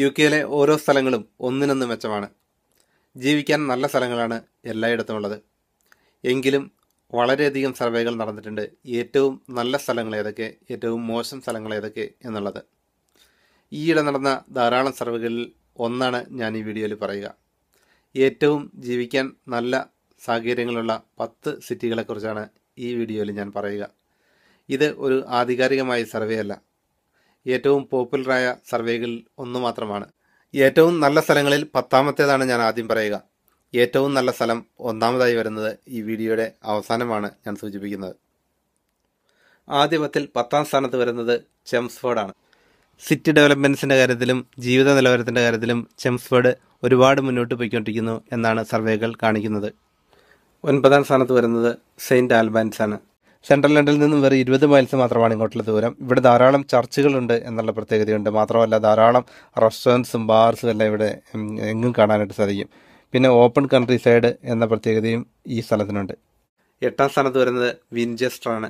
U കെയിലെ ഓരോ സ്ഥലങ്ങളും ഒന്നിനൊന്ന് മെച്ചമാണ് ജീവിക്കാൻ നല്ല സ്ഥലങ്ങളാണ് ഉള്ളത് എങ്കിലും വളരെയധികം സർവേകൾ നടന്നിട്ടുണ്ട് ഏറ്റവും നല്ല സ്ഥലങ്ങൾ ഏതൊക്കെ ഏറ്റവും മോശം സ്ഥലങ്ങൾ ഏതൊക്കെ എന്നുള്ളത് ഈയിടെ നടന്ന ധാരാളം സർവേകളിൽ ഒന്നാണ് ഞാൻ ഈ വീഡിയോയിൽ പറയുക ഏറ്റവും ജീവിക്കാൻ നല്ല സാഹചര്യങ്ങളുള്ള പത്ത് സിറ്റികളെക്കുറിച്ചാണ് ഈ വീഡിയോയിൽ ഞാൻ പറയുക ഇത് ഒരു ആധികാരികമായ സർവേ അല്ല ഏറ്റവും പോപ്പുലറായ സർവേകളിൽ ഒന്ന് മാത്രമാണ് ഏറ്റവും നല്ല സ്ഥലങ്ങളിൽ പത്താമത്തേതാണ് ഞാൻ ആദ്യം പറയുക ഏറ്റവും നല്ല സ്ഥലം ഒന്നാമതായി വരുന്നത് ഈ വീഡിയോയുടെ അവസാനമാണ് ഞാൻ സൂചിപ്പിക്കുന്നത് ആദ്യ പത്താം സ്ഥാനത്ത് വരുന്നത് ചെംസ്ഫോർഡാണ് സിറ്റി ഡെവലപ്മെൻറ്റ്സിൻ്റെ കാര്യത്തിലും ജീവിത നിലവാരത്തിൻ്റെ കാര്യത്തിലും ചെംസ്ഫോർഡ് ഒരുപാട് മുന്നോട്ട് പോയിക്കൊണ്ടിരിക്കുന്നു എന്നാണ് സർവേകൾ കാണിക്കുന്നത് ഒൻപതാം സ്ഥാനത്ത് വരുന്നത് സെയിൻറ്റ് ആൽബാൻസ് ആണ് സെൻട്രൽ ലണ്ടനിൽ നിന്നും വെറും ഇരുപത് മൈൽസ് മാത്രമാണ് ഇങ്ങോട്ടുള്ള ദൂരം ഇവിടെ ധാരാളം ചർച്ചുകളുണ്ട് എന്നുള്ള പ്രത്യേകതയുണ്ട് മാത്രമല്ല ധാരാളം റെസ്റ്റോറൻസും ബാർസും എല്ലാം ഇവിടെ എങ്ങും കാണാനായിട്ട് സാധിക്കും പിന്നെ ഓപ്പൺ കൺട്രി സൈഡ് എന്ന പ്രത്യേകതയും ഈ സ്ഥലത്തിനുണ്ട് എട്ടാം സ്ഥാനത്ത് വരുന്നത് വിൻചെസ്റ്റർ ആണ്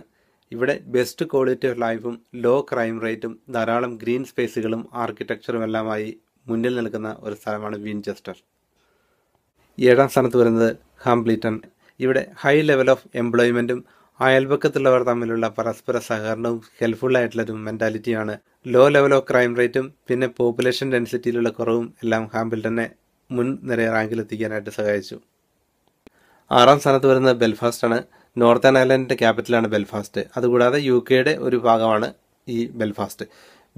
ഇവിടെ ബെസ്റ്റ് ക്വാളിറ്റി ഓഫ് ലൈഫും ലോ ക്രൈം റേറ്റും ധാരാളം ഗ്രീൻ സ്പേസുകളും ആർക്കിടെക്ചറും എല്ലാമായി മുന്നിൽ നിൽക്കുന്ന ഒരു സ്ഥലമാണ് വിൻചെസ്റ്റർ ഏഴാം സ്ഥാനത്ത് വരുന്നത് ഹാംപ്ലിറ്റൺ ഇവിടെ ഹൈ ലെവൽ ഓഫ് എംപ്ലോയ്മെൻറ്റും അയൽപക്കത്തുള്ളവർ തമ്മിലുള്ള പരസ്പര സഹകരണവും ഹെൽപ്ഫുൾ ആയിട്ടുള്ളൊരു മെൻറ്റാലിറ്റിയാണ് ലോ ലെവൽ ഓഫ് ക്രൈം റേറ്റും പിന്നെ പോപ്പുലേഷൻ ഡെൻസിറ്റിയിലുള്ള കുറവും എല്ലാം ഹാംബിൾട്ടനെ മുൻ നിരയെ റാങ്കിലെത്തിക്കാനായിട്ട് സഹായിച്ചു ആറാം സ്ഥാനത്ത് വരുന്നത് ബെൽഫാസ്റ്റ് ആണ് നോർത്തേൺ അയർലൻഡിന്റെ ക്യാപിറ്റലാണ് ബെൽഫാസ്റ്റ് അതുകൂടാതെ യു കെയുടെ ഒരു ഭാഗമാണ് ഈ ബെൽഫാസ്റ്റ്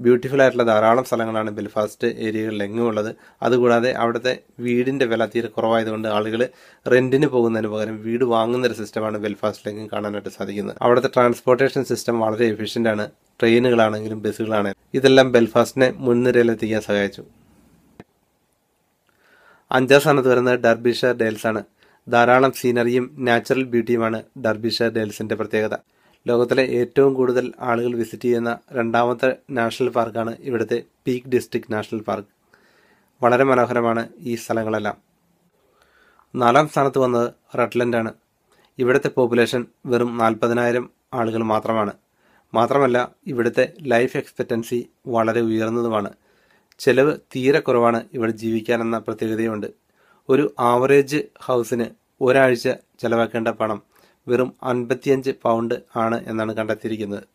ബ്യൂട്ടിഫുൾ ആയിട്ടുള്ള ധാരാളം സ്ഥലങ്ങളാണ് ബെൽഫാസ്റ്റ് ഏരിയകളിൽ ഉള്ളത് അതുകൂടാതെ അവിടുത്തെ വീടിൻ്റെ വില തീരെ കുറവായതുകൊണ്ട് ആളുകൾ റെൻറ്റിന് പോകുന്നതിന് പകരം വീട് വാങ്ങുന്ന ഒരു സിസ്റ്റമാണ് ബെൽഫാസ്റ്റിലെങ്കിലും കാണാനായിട്ട് സാധിക്കുന്നത് അവിടുത്തെ ട്രാൻസ്പോർട്ടേഷൻ സിസ്റ്റം വളരെ എഫിഷ്യൻ്റ് ആണ് ട്രെയിനുകളാണെങ്കിലും ബസ്സുകളാണെങ്കിലും ഇതെല്ലാം ബെൽഫാസ്റ്റിനെ മുൻനിരയിലെത്തിക്കാൻ സഹായിച്ചു അഞ്ചാം സ്ഥാനത്ത് വരുന്നത് ഡർബിഷ ഡേൽസ് ആണ് ധാരാളം സീനറിയും നാച്ചുറൽ ബ്യൂട്ടിയുമാണ് ഡർബിഷ ഡേൽസിന്റെ പ്രത്യേകത ലോകത്തിലെ ഏറ്റവും കൂടുതൽ ആളുകൾ വിസിറ്റ് ചെയ്യുന്ന രണ്ടാമത്തെ നാഷണൽ പാർക്കാണ് ഇവിടുത്തെ പീക്ക് ഡിസ്ട്രിക്ട് നാഷണൽ പാർക്ക് വളരെ മനോഹരമാണ് ഈ സ്ഥലങ്ങളെല്ലാം നാലാം സ്ഥാനത്ത് വന്നത് റട്ട്ലൻഡാണ് ഇവിടുത്തെ പോപ്പുലേഷൻ വെറും നാൽപ്പതിനായിരം ആളുകൾ മാത്രമാണ് മാത്രമല്ല ഇവിടുത്തെ ലൈഫ് എക്സ്പെക്റ്റൻസി വളരെ ഉയർന്നതുമാണ് ചെലവ് തീരെ കുറവാണ് ഇവിടെ ജീവിക്കാനെന്ന പ്രത്യേകതയുണ്ട് ഒരു ആവറേജ് ഹൗസിന് ഒരാഴ്ച ചെലവാക്കേണ്ട പണം വെറും അൻപത്തിയഞ്ച് പൗണ്ട് ആണ് എന്നാണ് കണ്ടെത്തിയിരിക്കുന്നത്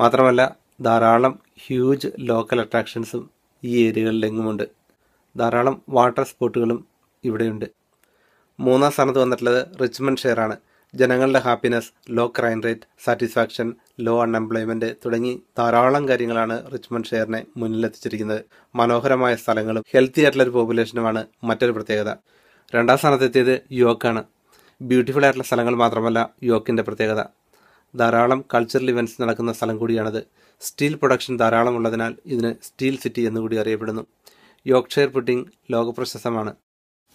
മാത്രമല്ല ധാരാളം ഹ്യൂജ് ലോക്കൽ അട്രാക്ഷൻസും ഈ ഏരിയകളിലെങ്ങുമുണ്ട് ധാരാളം വാട്ടർ സ്പോട്ടുകളും ഇവിടെയുണ്ട് മൂന്നാം സ്ഥാനത്ത് വന്നിട്ടുള്ളത് ഷെയർ ആണ് ജനങ്ങളുടെ happiness low crime rate satisfaction low unemployment തുടങ്ങി ധാരാളം കാര്യങ്ങളാണ് റിച്ച്മൺ ഷെയറിനെ മുന്നിലെത്തിച്ചിരിക്കുന്നത് മനോഹരമായ സ്ഥലങ്ങളും ഹെൽത്തി ആയിട്ടുള്ള ഒരു പോപ്പുലേഷനുമാണ് മറ്റൊരു പ്രത്യേകത രണ്ടാം സ്ഥാനത്തെത്തിയത് യുവക്കാണ് ബ്യൂട്ടിഫുൾ ആയിട്ടുള്ള സ്ഥലങ്ങൾ മാത്രമല്ല യോക്കിൻ്റെ പ്രത്യേകത ധാരാളം കൾച്ചറൽ ഇവൻറ്റ്സ് നടക്കുന്ന സ്ഥലം കൂടിയാണത് സ്റ്റീൽ പ്രൊഡക്ഷൻ ധാരാളം ഉള്ളതിനാൽ ഇതിന് സ്റ്റീൽ സിറ്റി എന്നുകൂടി അറിയപ്പെടുന്നു യോർക്ക്ഷയർ പുഡിംഗ് ലോകപ്രശസ്തമാണ്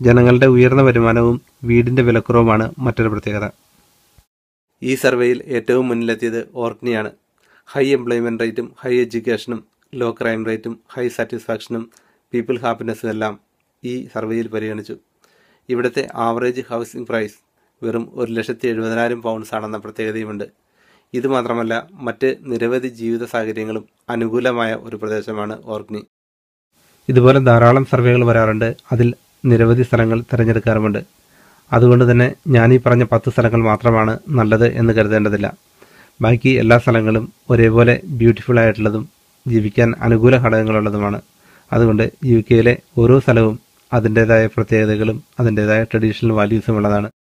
ജനങ്ങളുടെ ഉയർന്ന വരുമാനവും വീടിൻ്റെ വിലക്കുറവുമാണ് മറ്റൊരു പ്രത്യേകത ഈ സർവേയിൽ ഏറ്റവും മുന്നിലെത്തിയത് ഓർക്നിയാണ് ഹൈ എംപ്ലോയ്മെൻറ്റ് റേറ്റും ഹൈ എഡ്യൂക്കേഷനും ലോ ക്രൈം റേറ്റും ഹൈ സാറ്റിസ്ഫാക്ഷനും പീപ്പിൾ ഹാപ്പിനെസ്സും എല്ലാം ഈ സർവേയിൽ പരിഗണിച്ചു ഇവിടുത്തെ ആവറേജ് ഹൗസിംഗ് പ്രൈസ് വെറും ഒരു ലക്ഷത്തി എഴുപതിനായിരം പൗണ്ട്സാണെന്ന പ്രത്യേകതയുമുണ്ട് ഇതുമാത്രമല്ല മറ്റ് നിരവധി ജീവിത സാഹചര്യങ്ങളും അനുകൂലമായ ഒരു പ്രദേശമാണ് ഓർഗ്നി ഇതുപോലെ ധാരാളം സർവേകൾ വരാറുണ്ട് അതിൽ നിരവധി സ്ഥലങ്ങൾ തിരഞ്ഞെടുക്കാറുമുണ്ട് അതുകൊണ്ട് തന്നെ ഞാൻ ഈ പറഞ്ഞ പത്ത് സ്ഥലങ്ങൾ മാത്രമാണ് നല്ലത് എന്ന് കരുതേണ്ടതില്ല ബാക്കി എല്ലാ സ്ഥലങ്ങളും ഒരേപോലെ ബ്യൂട്ടിഫുൾ ആയിട്ടുള്ളതും ജീവിക്കാൻ അനുകൂല ഘടകങ്ങളുള്ളതുമാണ് അതുകൊണ്ട് യു കെയിലെ ഓരോ സ്ഥലവും അതിൻ്റേതായ പ്രത്യേകതകളും അതിൻ്റേതായ ട്രഡീഷണൽ വാല്യൂസും ഉള്ളതാണ്